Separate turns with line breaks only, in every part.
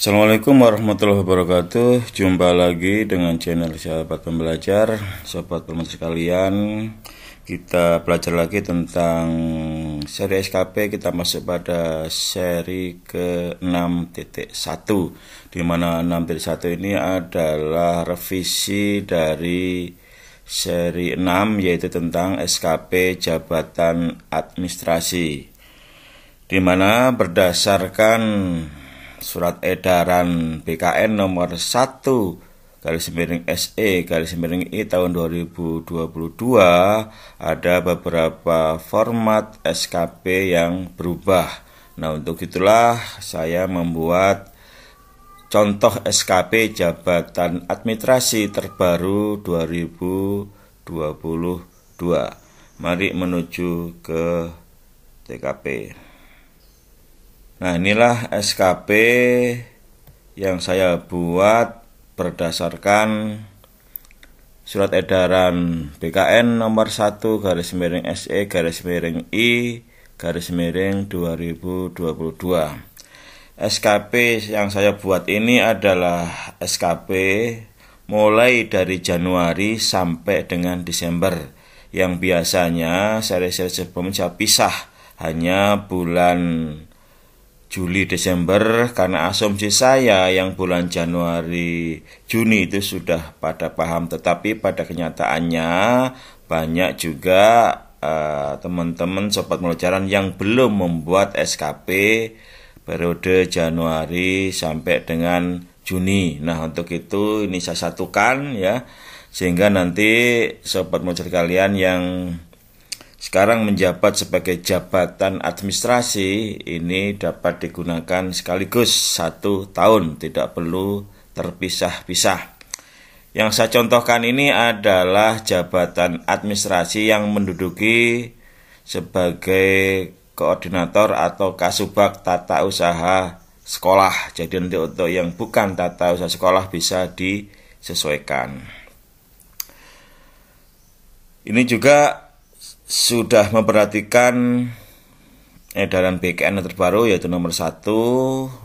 Assalamualaikum warahmatullahi wabarakatuh Jumpa lagi dengan channel sahabat pembelajar Sahabat pembelajar sekalian Kita belajar lagi tentang seri SKP Kita masuk pada seri ke 6.1 Dimana 6.1 ini adalah revisi dari seri 6 Yaitu tentang SKP Jabatan Administrasi Dimana berdasarkan surat edaran BKN nomor 1 garis miring SE garis miring I tahun 2022 ada beberapa format SKP yang berubah. Nah, untuk itulah saya membuat contoh SKP jabatan administrasi terbaru 2022. Mari menuju ke TKP. Nah, inilah SKP yang saya buat berdasarkan surat edaran BKN nomor 1 garis miring SE garis miring I garis miring 2022. SKP yang saya buat ini adalah SKP mulai dari Januari sampai dengan Desember yang biasanya seri-seri sebelumnya pisah hanya bulan Juli Desember karena asumsi saya yang bulan Januari Juni itu sudah pada paham tetapi pada kenyataannya banyak juga uh, teman-teman sobat melajaran yang belum membuat SKP periode Januari sampai dengan Juni. Nah, untuk itu ini saya satukan ya sehingga nanti sobat melajar kalian yang sekarang menjabat sebagai jabatan administrasi ini dapat digunakan sekaligus satu tahun, tidak perlu terpisah-pisah. Yang saya contohkan ini adalah jabatan administrasi yang menduduki sebagai koordinator atau kasubag tata usaha sekolah. Jadi nanti untuk yang bukan tata usaha sekolah bisa disesuaikan. Ini juga sudah memperhatikan edaran BKN yang terbaru yaitu nomor 1,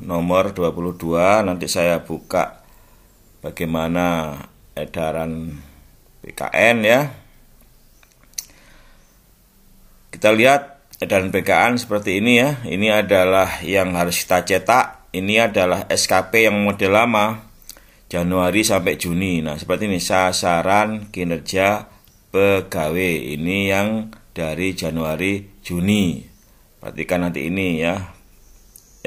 nomor 22. Nanti saya buka bagaimana edaran BKN ya. Kita lihat edaran BKN seperti ini ya. Ini adalah yang harus kita cetak. Ini adalah SKP yang model lama. Januari sampai Juni. Nah, seperti ini sasaran kinerja pegawai ini yang dari Januari Juni perhatikan nanti ini ya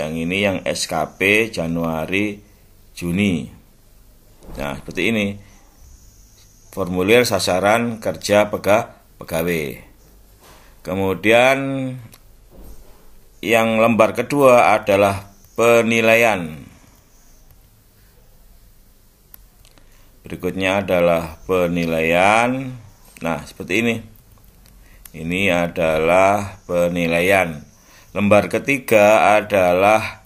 yang ini yang SKP Januari Juni nah seperti ini formulir sasaran kerja pega, pegawai kemudian yang lembar kedua adalah penilaian berikutnya adalah penilaian Nah, seperti ini. Ini adalah penilaian. Lembar ketiga adalah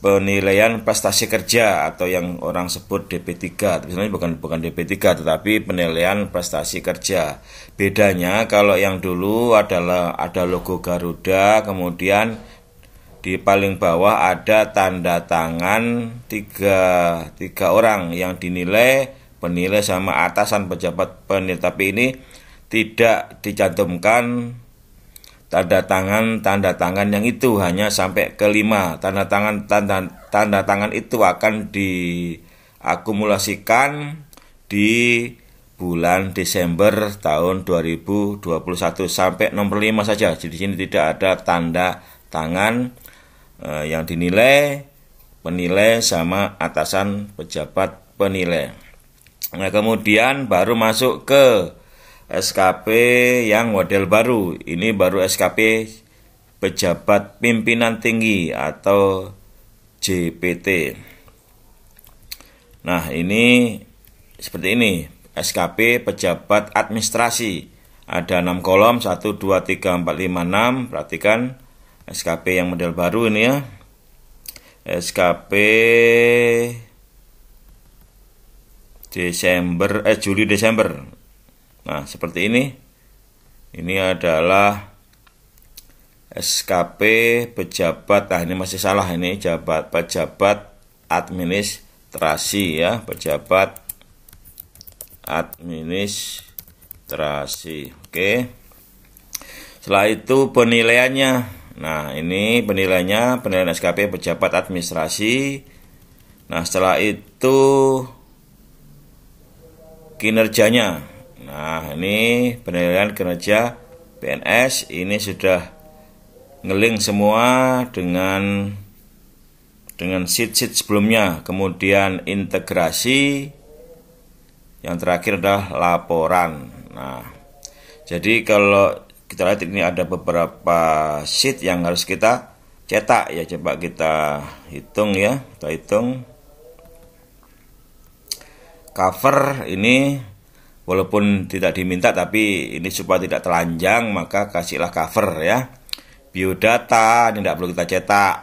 penilaian prestasi kerja atau yang orang sebut DP3. Sebenarnya bukan bukan DP3 tetapi penilaian prestasi kerja. Bedanya kalau yang dulu adalah ada logo Garuda, kemudian di paling bawah ada tanda tangan tiga, tiga orang yang dinilai penilai sama atasan pejabat penilai tapi ini tidak dicantumkan tanda tangan tanda tangan yang itu hanya sampai kelima tanda tangan tanda tanda tangan itu akan diakumulasikan di bulan Desember tahun 2021 sampai nomor 5 saja. Jadi di sini tidak ada tanda tangan eh, yang dinilai penilai sama atasan pejabat penilai. Nah, kemudian baru masuk ke SKP yang model baru. Ini baru SKP pejabat pimpinan tinggi atau JPT. Nah, ini seperti ini, SKP pejabat administrasi. Ada 6 kolom, 1 2 3 4 5 6. Perhatikan SKP yang model baru ini ya. SKP Desember eh Juli Desember. Nah, seperti ini. Ini adalah SKP pejabat. Nah, ini masih salah ini jabat pejabat administrasi ya, pejabat administrasi. Oke. Setelah itu penilaiannya. Nah, ini penilaiannya penilaian SKP pejabat administrasi. Nah, setelah itu kinerjanya. Nah, ini penilaian kinerja PNS ini sudah ngeling semua dengan dengan sheet-sheet sebelumnya, kemudian integrasi yang terakhir adalah laporan. Nah, jadi kalau kita lihat ini ada beberapa sheet yang harus kita cetak ya coba kita hitung ya, kita hitung cover ini walaupun tidak diminta tapi ini supaya tidak telanjang maka kasihlah cover ya biodata ini tidak perlu kita cetak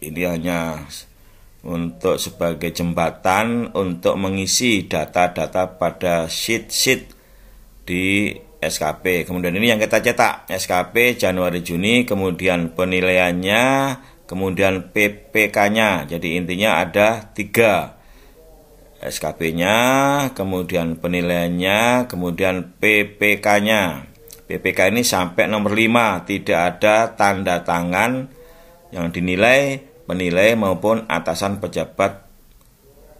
ini hanya untuk sebagai jembatan untuk mengisi data-data pada sheet-sheet di SKP. Kemudian ini yang kita cetak SKP Januari Juni, kemudian penilaiannya, kemudian PPK-nya. Jadi intinya ada tiga SKB-nya, kemudian penilaiannya, kemudian PPK-nya. PPK ini sampai nomor 5, tidak ada tanda tangan yang dinilai penilai maupun atasan pejabat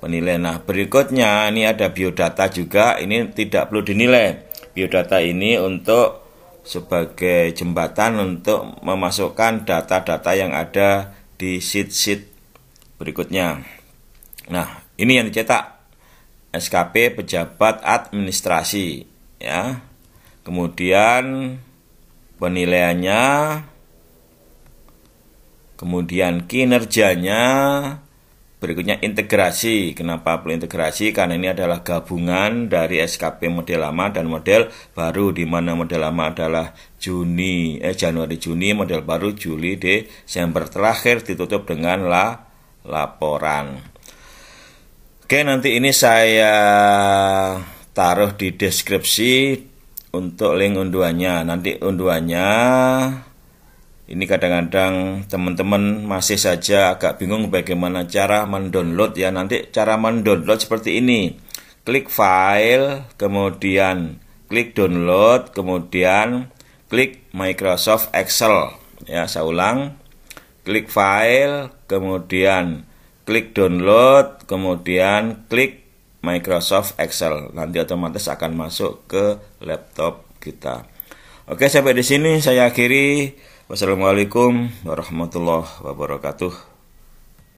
penilai. Nah, berikutnya ini ada biodata juga, ini tidak perlu dinilai. Biodata ini untuk sebagai jembatan untuk memasukkan data-data yang ada di sheet-sheet berikutnya. Nah, ini yang dicetak SKP pejabat administrasi ya. Kemudian penilaiannya kemudian kinerjanya berikutnya integrasi kenapa perlu integrasi karena ini adalah gabungan dari SKP model lama dan model baru di mana model lama adalah Juni eh Januari Juni model baru Juli Desember terakhir ditutup dengan la laporan Oke, nanti ini saya taruh di deskripsi untuk link unduhannya. Nanti unduhannya ini kadang-kadang teman-teman masih saja agak bingung bagaimana cara mendownload ya. Nanti cara mendownload seperti ini. Klik file, kemudian klik download, kemudian klik Microsoft Excel. Ya, saya ulang. Klik file, kemudian klik download, kemudian klik Microsoft Excel. Nanti otomatis akan masuk ke laptop kita. Oke, sampai di sini saya akhiri. Wassalamualaikum warahmatullahi wabarakatuh.